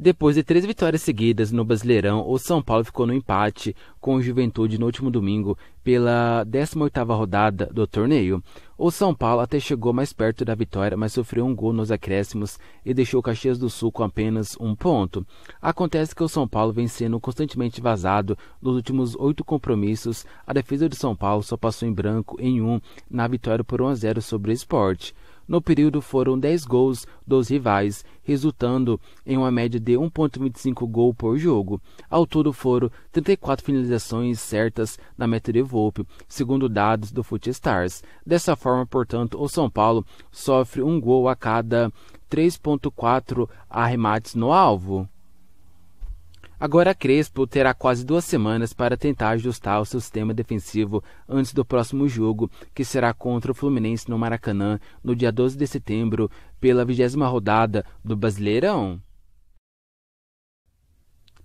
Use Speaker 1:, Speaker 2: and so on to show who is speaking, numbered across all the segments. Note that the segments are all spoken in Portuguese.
Speaker 1: Depois de três vitórias seguidas no Brasileirão, o São Paulo ficou no empate com o Juventude no último domingo pela 18ª rodada do torneio. O São Paulo até chegou mais perto da vitória, mas sofreu um gol nos acréscimos e deixou o Caxias do Sul com apenas um ponto. Acontece que o São Paulo vem sendo constantemente vazado nos últimos oito compromissos. A defesa do São Paulo só passou em branco em um na vitória por 1 a 0 sobre o Sport. No período foram 10 gols dos rivais, resultando em uma média de 1.25 gol por jogo. Ao todo foram 34 finalizações certas na meta de Volpe, segundo dados do Footstars. Dessa forma, portanto, o São Paulo sofre um gol a cada 3.4 arremates no alvo. Agora Crespo terá quase duas semanas para tentar ajustar o seu sistema defensivo antes do próximo jogo, que será contra o Fluminense no Maracanã no dia 12 de setembro, pela vigésima rodada do Brasileirão.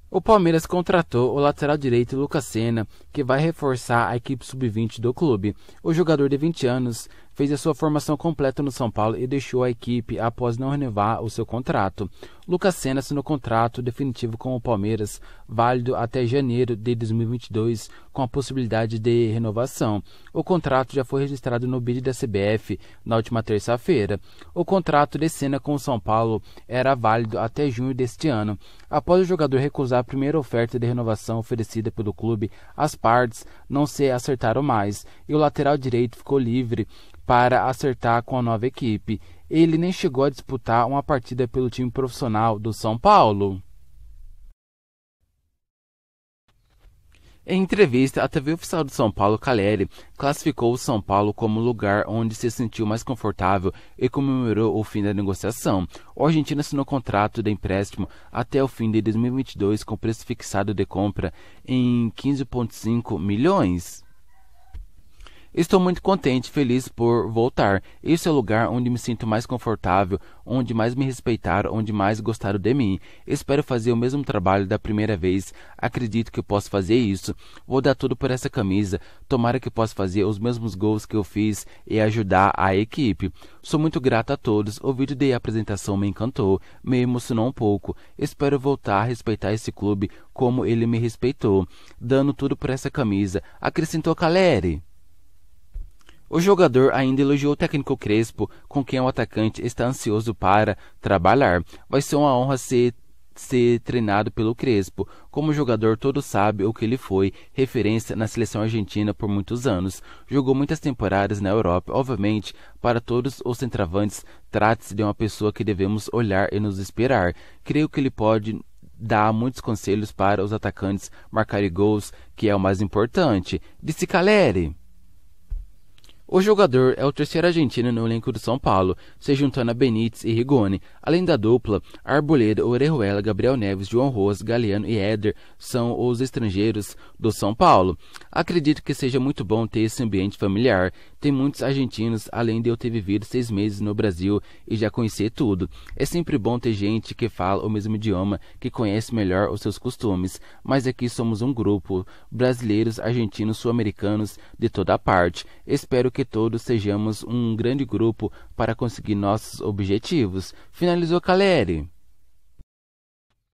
Speaker 1: O Palmeiras contratou o lateral direito Lucas Senna, que vai reforçar a equipe sub-20 do clube. O jogador de 20 anos fez a sua formação completa no São Paulo e deixou a equipe após não renovar o seu contrato. Lucas Senna assinou contrato definitivo com o Palmeiras, válido até janeiro de 2022, com a possibilidade de renovação. O contrato já foi registrado no BID da CBF na última terça-feira. O contrato de Senna com o São Paulo era válido até junho deste ano. Após o jogador recusar a primeira oferta de renovação oferecida pelo clube, as partes não se acertaram mais e o lateral direito ficou livre para acertar com a nova equipe. Ele nem chegou a disputar uma partida pelo time profissional do São Paulo. Em entrevista, a TV oficial de São Paulo, Caleri, classificou o São Paulo como lugar onde se sentiu mais confortável e comemorou o fim da negociação. O argentino assinou contrato de empréstimo até o fim de 2022 com preço fixado de compra em 15,5 milhões. Estou muito contente e feliz por voltar. Esse é o lugar onde me sinto mais confortável, onde mais me respeitaram, onde mais gostaram de mim. Espero fazer o mesmo trabalho da primeira vez. Acredito que eu posso fazer isso. Vou dar tudo por essa camisa. Tomara que eu possa fazer os mesmos gols que eu fiz e ajudar a equipe. Sou muito grato a todos. O vídeo de apresentação me encantou, me emocionou um pouco. Espero voltar a respeitar esse clube como ele me respeitou, dando tudo por essa camisa. Acrescentou Caleri. O jogador ainda elogiou o técnico Crespo, com quem o atacante está ansioso para trabalhar. Vai ser uma honra ser ser treinado pelo Crespo. Como jogador, todo sabe o que ele foi, referência na seleção argentina por muitos anos. Jogou muitas temporadas na Europa. Obviamente, para todos os centravantes, trata-se de uma pessoa que devemos olhar e nos esperar. Creio que ele pode dar muitos conselhos para os atacantes marcarem gols, que é o mais importante. Disse Caleri. O jogador é o terceiro argentino no elenco do São Paulo, se juntando a Benítez e Rigoni. Além da dupla, Arboleda, Orejuela, Gabriel Neves, João Ros, Galeano e Éder são os estrangeiros do São Paulo. Acredito que seja muito bom ter esse ambiente familiar tem muitos argentinos, além de eu ter vivido seis meses no Brasil e já conhecer tudo. É sempre bom ter gente que fala o mesmo idioma, que conhece melhor os seus costumes, mas aqui somos um grupo: brasileiros, argentinos, sul-americanos, de toda parte. Espero que todos sejamos um grande grupo para conseguir nossos objetivos. Finalizou Caleri.